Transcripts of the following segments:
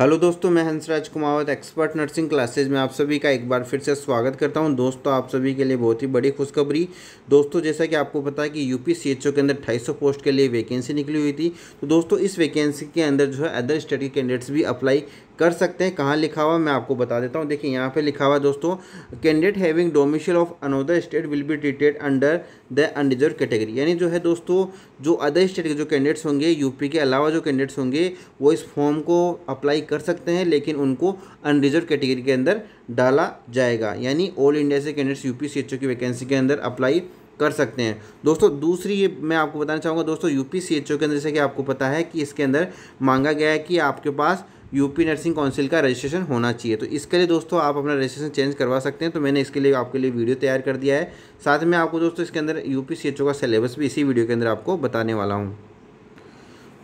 hello दोस्तों मैं Hansraj Kumawat expert nursing classes में आप सभी का एक बार फिर से स्वागत करता हूं दोस्तों आप सभी के लिए बहुत ही बड़ी खुशखबरी दोस्तों जैसा कि आपको पता है कि यूपी सीएचओ के अंदर 250 पोस्ट के लिए वैकेंसी निकली हुई थी तो दोस्तों इस वैकेंसी के अंदर जो है अदर स्टेट के कैंडिडेट्स भी अप्लाई कर सकते हैं कहाँ लिखा हुआ मैं आपको बता देता हूँ देखिए यहाँ पे लिखा हुआ दोस्तों candidate having domicile of another state will be treated under the unreserved category यानी जो है दोस्तों जो अदर स्टेट के जो कैंडिडेट्स होंगे यूपी के अलावा जो कैंडिडेट्स होंगे वो इस फॉर्म को अप्लाई कर सकते हैं लेकिन उनको अनरिजर्व कैटेगरी के अंदर डाला जाएगा यानी ऑल इंडिया से कैंडिडेट्स यू सी की वैकेंसी के अंदर अप्लाई कर सकते हैं दोस्तों दूसरी ये मैं आपको बताना चाहूँगा दोस्तों यूपी सी के अंदर जैसे कि आपको पता है कि इसके अंदर मांगा गया है कि आपके पास यूपी नर्सिंग काउंसिल का रजिस्ट्रेशन होना चाहिए तो इसके लिए दोस्तों आप अपना रजिस्ट्रेशन चेंज करवा सकते हैं तो मैंने इसके लिए आपके लिए वीडियो तैयार कर दिया है साथ में आपको दोस्तों इसके अंदर यूपी सी का सिलेबस भी इसी वीडियो के अंदर आपको बताने वाला हूँ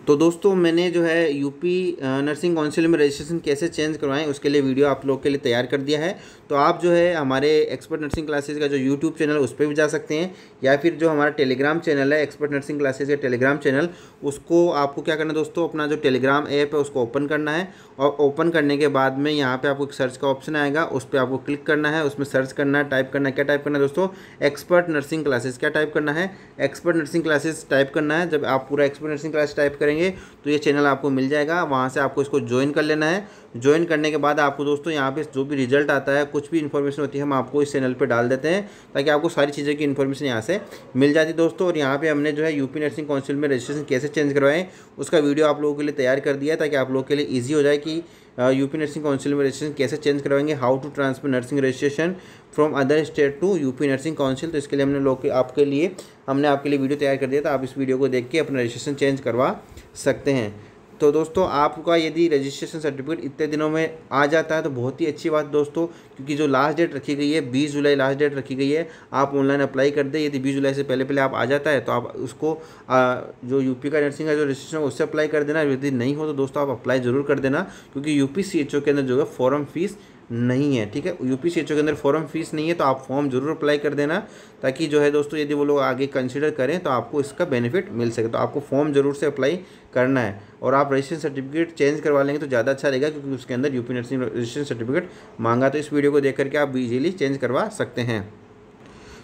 तो दोस्तों मैंने जो है यूपी नर्सिंग काउंसिल में रजिस्ट्रेशन कैसे चेंज करवाएं उसके लिए वीडियो आप लोग के लिए तैयार कर दिया है तो आप जो है हमारे एक्सपर्ट नर्सिंग क्लासेज का जो यूट्यूब चैनल उस पर भी जा सकते हैं या फिर जो हमारा टेलीग्राम चैनल है एक्सपर्ट नर्सिंग क्लासेज का टेलीग्राम चैनल उसको आपको क्या करना है दोस्तों अपना जो टेलीग्राम ऐप है उसको ओपन करना है और ओपन करने के बाद में यहाँ पर आपको एक सर्च का ऑप्शन आएगा उस पर आपको क्लिक करना है उसमें सर्च करना है टाइप करना क्या टाइप करना है दोस्तों एक्सपर्ट नर्सिंग क्लासेज क्या टाइप करना है एक्सपर्ट नर्सिंग क्लासेज टाइप करना है जब आप पूरा एक्सपर्ट नर्सिंग क्लास टाइप करें करेंगे तो ये चैनल आपको मिल जाएगा वहाँ से आपको इसको ज्वाइन कर लेना है ज्वाइन करने के बाद आपको दोस्तों यहाँ पे जो भी रिजल्ट आता है कुछ भी इन्फॉर्मेशन होती है हम आपको इस चैनल पे डाल देते हैं ताकि आपको सारी चीज़ें की इन्फॉर्मेशन यहाँ से मिल जाती है दोस्तों और यहाँ पे हमने जो है यूपी नर्सिंग काउंसिल में रजिस्ट्रेशन कैसे चेंज करवाएं उसका वीडियो आप लोगों के लिए तैयार कर दिया ताकि आप लोग के लिए ईजी हो जाए कि यूपी नर्सिंग काउंसिल में रजिस्ट्रेशन कैसे चेंज करवाएंगे how to transfer nursing registration from other state to UP nursing council तो इसके लिए हमने लोग आपके लिए हमने आपके लिए वीडियो तैयार कर दिया था आप इस वीडियो को देख के अपना रजिस्ट्रेशन चेंज करवा सकते हैं तो दोस्तों आपका यदि रजिस्ट्रेशन सर्टिफिकेट इतने दिनों में आ जाता है तो बहुत ही अच्छी बात दोस्तों क्योंकि जो लास्ट डेट रखी गई है बीस जुलाई लास्ट डेट रखी गई है आप ऑनलाइन अप्लाई कर दें यदि बीस जुलाई से पहले पहले आप आ जाता है तो आप उसको आ, जो यूपी का नर्सिंग का जो रजिस्ट्रेशन है उससे अप्लाई कर देना यदि नहीं हो तो दोस्तों आप अप्लाई ज़रूर कर देना क्योंकि यू पी के अंदर जो है फॉरम फीस नहीं है ठीक है यूपी सी के अंदर फॉर्म फीस नहीं है तो आप फॉर्म जरूर अप्लाई कर देना ताकि जो है दोस्तों यदि वो लोग आगे कंसिडर करें तो आपको इसका बेनिफिट मिल सके तो आपको फॉर्म जरूर से अप्लाई करना है और आप रजिस्ट्रेशन सर्टिफिकेट चेंज करवा लेंगे तो ज़्यादा अच्छा रहेगा क्योंकि उसके अंदर यूपी नर्सिंग रजिस्ट्रेशन सर्टिफिकेट मांगा तो इस वीडियो को देख करके आप इजीली चेंज करवा सकते हैं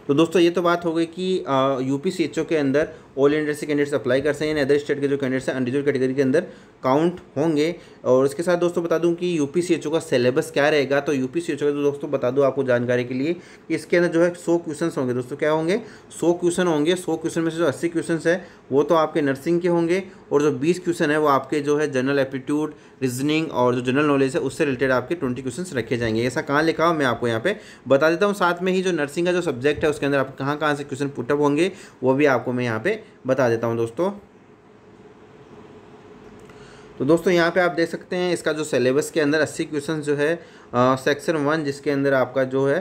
तो दोस्तों ये तो बात हो गई कि यू पी के अंदर ऑल इंडिया से कैंडिडेट्स अप्लाई कर सकते हैं अदर स्टेट के जो कैंडिडेट्स हैं अनरिजर्व कैटेगरी के अंदर काउंट होंगे और इसके साथ दोस्तों बता दूं कि यू का सिलेबस क्या रहेगा तो यू पी का तो दोस्तों बता दूं आपको जानकारी के लिए कि इसके अंदर जो है सौ क्वेश्चन होंगे दोस्तों क्या होंगे सौ क्वेश्चन होंगे सौ क्वेश्चन में से जो अस्सी क्वेश्चन है वो तो आपके नर्सिंग के होंगे और जो बीस क्वेश्चन है वो आपके जो है जनरल एप्टीट्यूड रीजनिंग और जो जनरल नॉलेज है उससे रिलेटेड आपके ट्वेंटी क्वेश्चन रखे जाएंगे ऐसा कहाँ लिखा हो मैं आपको यहाँ पर बता देता हूँ साथ में ही जो नर्सिंग का जो सब्जेक्ट है उसके अंदर आप कहाँ कहाँ से क्वेश्चन पुटअप होंगे वो भी आपको मैं यहाँ पे बता देता हूँ दोस्तों तो दोस्तों यहाँ पे आप देख सकते हैं इसका जो सिलेबस के अंदर अस्सी क्वेश्चन जो है सेक्शन वन जिसके अंदर आपका जो है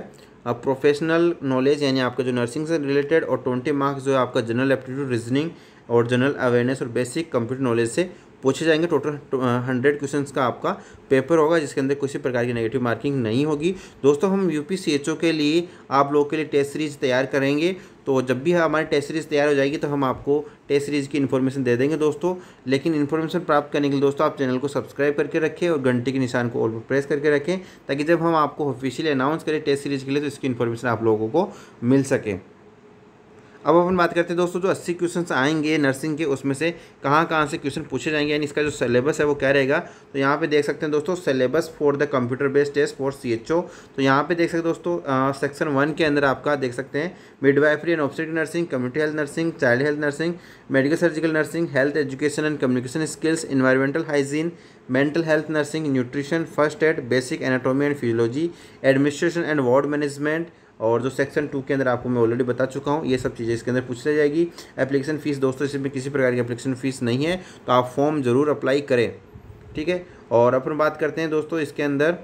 प्रोफेशनल नॉलेज यानी आपका जो नर्सिंग से रिलेटेड और ट्वेंटी मार्क्स जो है आपका जनरल एप्टीट्यूड रीजनिंग और जनरल अवेयरनेस और बेसिक कंप्यूटर नॉलेज से पूछे जाएंगे टोटल हंड्रेड क्वेश्चन का आपका पेपर होगा जिसके अंदर किसी प्रकार की नेगेटिव मार्किंग नहीं होगी दोस्तों हम यू के लिए आप लोगों के लिए टेस्ट सीरीज तैयार करेंगे तो जब भी हमारी टेस्ट सीरीज़ तैयार हो जाएगी तो हम आपको टेस्ट सीरीज़ की इन्फॉर्मेशन दे देंगे दोस्तों लेकिन इन्फॉर्मेशन प्राप्त करने के लिए दोस्तों आप चैनल को सब्सक्राइब करके रखें और घंटे के निशान को ऑल पर प्रेस करके रखें ताकि जब हम आपको ऑफिशियली अनाउंस करें टेस्ट सीरीज़ के लिए तो इसकी इन्फॉर्मेशन आप लोगों को मिल सके अब अपन बात करते हैं दोस्तों जो अस्सी क्वेश्चन आएंगे नर्सिंग के उसमें से कहाँ कहाँ से क्वेश्चन पूछे जाएंगे यानी इसका जो सिलेबस है वो क्या रहेगा तो यहाँ पे देख सकते हैं दोस्तों syllabus for the computer based test for C H O तो यहाँ पे देख सकते हैं दोस्तों सेक्शन वन के अंदर आपका देख सकते हैं midwifery and obstetric nursing community health nursing child health nursing medical surgical nursing health education and communication skills environmental hygiene mental health nursing nutrition first aid basic anatomy and physiology administration and ward management और जो section two के अंदर आपको मैं already बता चुका हूँ ये सब चीज़ें इसके अंदर पूछी जाएगी एप्लीकेशन फ़ीस दोस्तों इसमें किसी प्रकार की एप्लीकेशन फ़ीस नहीं है तो आप फॉर्म ज़रूर अप्लाई करें ठीक है और अपन बात करते हैं दोस्तों इसके अंदर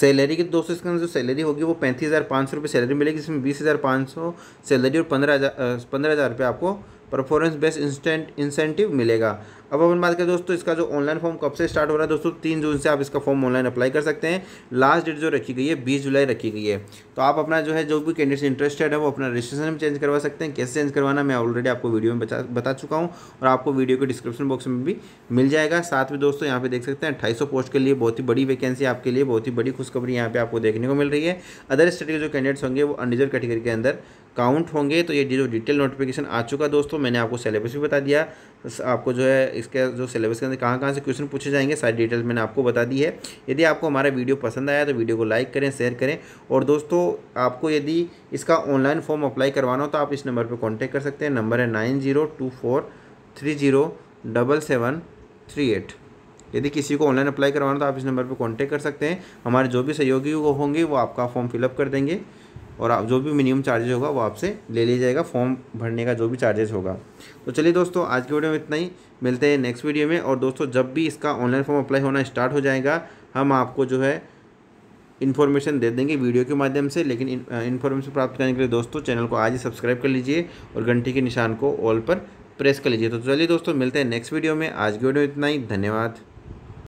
सैलरी की दोस्तों इसके अंदर जो सैलरी होगी वो पैंतीस हज़ार पाँच सौ रुपये सैलरी मिलेगी जिसमें बीस हज़ार पाँच सौ सैलरी और पंद्रह हज़ार पंद्रह हज़ार रुपये आपको परफॉर्मेंस बेस्ट इंस्टेंट इंसेंटिव मिलेगा अब अपन बात करें दोस्तों इसका जो ऑनलाइन फॉर्म कब से स्टार्ट हो रहा है दोस्तों तीन जून से आप इसका फॉर्म ऑनलाइन अप्लाई कर सकते हैं लास्ट डेट जो रखी गई है बीस जुलाई रखी गई है तो आप अपना जो है जो भी कैंडिडेट्स इंटरेस्टेड है वो अपना रजिस्ट्रेशन में चेंज करवा सकते हैं कैसे चेंज करवाना मैं ऑलरेडी आपको वीडियो में बता बता चुका हूँ और आपको वीडियो के डिस्क्रिप्शन बॉक्स में भी मिल जाएगा साथ में दोस्तों यहाँ पे देख सकते हैं अट्ठाईस पोस्ट के लिए बहुत ही बड़ी वैकेंसी आपके लिए बहुत ही बड़ी खुशखबरी यहाँ पे आपको देखने को मिल रही है अदर स्टेट के जो कैंडिडेट्स होंगे वो अनरिजर्व कैटेगरी के अंदर काउंट होंगे तो ये जो डिटेल नोटिफिकेशन आ चुका दोस्तों मैंने आपको सिलेबस भी बता दिया आपको जो है इसका जो सिलेबस के अंदर कहाँ कहाँ से क्वेश्चन पूछे जाएंगे सारी डिटेल्स मैंने आपको बता दी है यदि आपको हमारा वीडियो पसंद आया तो वीडियो को लाइक करें शेयर करें और दोस्तों आपको यदि इसका ऑनलाइन फॉर्म अप्लाई करवाना हो तो आप इस नंबर पर कॉन्टैक्ट कर सकते हैं नंबर है nine zero two four three zero double seven three eight यदि किसी को ऑनलाइन अप्लाई करवाना तो आप इस नंबर पर कॉन्टैक्ट कर सकते हैं हमारे जो भी सहयोगी होंगे वो आपका फॉर्म फिलअप कर देंगे और आप जो भी मिनिमम चार्जेस होगा वो आपसे ले लिया जाएगा फॉर्म भरने का जो भी चार्जेस होगा तो चलिए दोस्तों आज के वीडियो में इतना ही मिलते हैं नेक्स्ट वीडियो में और दोस्तों जब भी इसका ऑनलाइन फॉर्म अप्लाई होना स्टार्ट हो जाएगा हम आपको जो है इन्फॉर्मेशन दे देंगे वीडियो के माध्यम से लेकिन इन्फॉर्मेशन प्राप्त करने के लिए दोस्तों चैनल को आज ही सब्सक्राइब कर लीजिए और घंटी के निशान को ऑल पर प्रेस कर लीजिए तो चलिए दोस्तों मिलते हैं नेक्स्ट वीडियो में आज की वीडियो में इतना ही धन्यवाद